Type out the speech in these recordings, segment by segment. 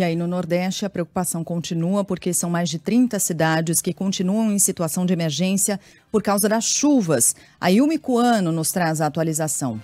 E aí, no Nordeste, a preocupação continua porque são mais de 30 cidades que continuam em situação de emergência por causa das chuvas. A Yumi Kuano nos traz a atualização.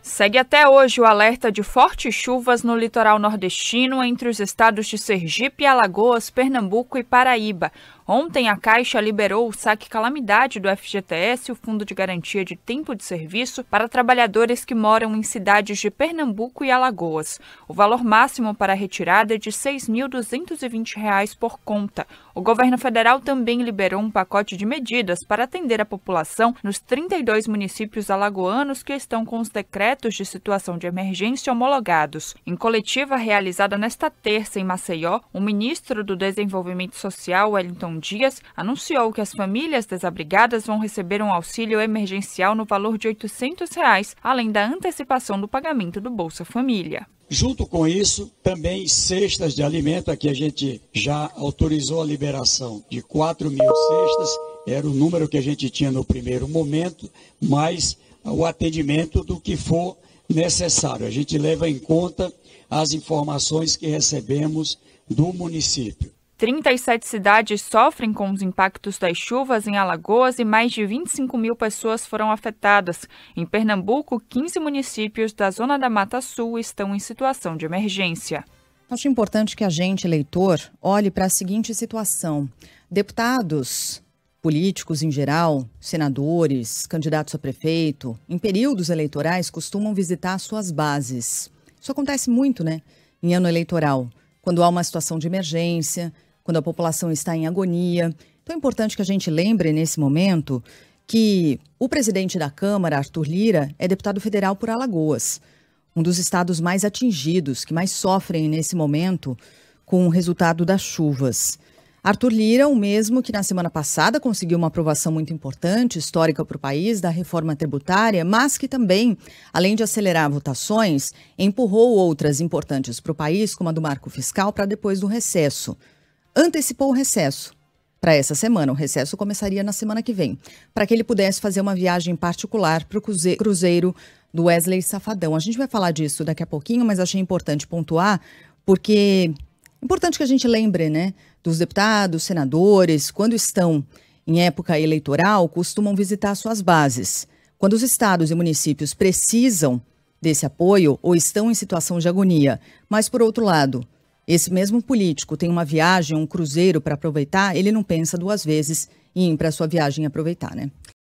Segue até hoje o alerta de fortes chuvas no litoral nordestino entre os estados de Sergipe, Alagoas, Pernambuco e Paraíba. Ontem, a Caixa liberou o saque calamidade do FGTS, o Fundo de Garantia de Tempo de Serviço, para trabalhadores que moram em cidades de Pernambuco e Alagoas. O valor máximo para a retirada é de R$ 6.220 por conta. O governo federal também liberou um pacote de medidas para atender a população nos 32 municípios alagoanos que estão com os decretos de situação de emergência homologados. Em coletiva realizada nesta terça em Maceió, o ministro do Desenvolvimento Social, Wellington Dias, anunciou que as famílias desabrigadas vão receber um auxílio emergencial no valor de R$ 800, reais, além da antecipação do pagamento do Bolsa Família. Junto com isso, também cestas de alimento, aqui a gente já autorizou a liberação de 4 mil cestas, era o número que a gente tinha no primeiro momento, mas o atendimento do que for necessário. A gente leva em conta as informações que recebemos do município. 37 cidades sofrem com os impactos das chuvas em Alagoas e mais de 25 mil pessoas foram afetadas. Em Pernambuco, 15 municípios da Zona da Mata Sul estão em situação de emergência. Acho importante que a gente, eleitor, olhe para a seguinte situação: deputados, políticos em geral, senadores, candidatos a prefeito, em períodos eleitorais costumam visitar suas bases. Isso acontece muito, né? Em ano eleitoral, quando há uma situação de emergência quando a população está em agonia. Então é importante que a gente lembre nesse momento que o presidente da Câmara, Arthur Lira, é deputado federal por Alagoas, um dos estados mais atingidos, que mais sofrem nesse momento com o resultado das chuvas. Arthur Lira, o mesmo que na semana passada conseguiu uma aprovação muito importante, histórica para o país, da reforma tributária, mas que também, além de acelerar votações, empurrou outras importantes para o país, como a do marco fiscal, para depois do recesso antecipou o recesso para essa semana. O recesso começaria na semana que vem, para que ele pudesse fazer uma viagem particular para o cruzeiro do Wesley Safadão. A gente vai falar disso daqui a pouquinho, mas achei importante pontuar, porque é importante que a gente lembre, né, dos deputados, senadores, quando estão em época eleitoral, costumam visitar suas bases. Quando os estados e municípios precisam desse apoio ou estão em situação de agonia, mas por outro lado, esse mesmo político tem uma viagem, um cruzeiro para aproveitar, ele não pensa duas vezes em para sua viagem aproveitar, né?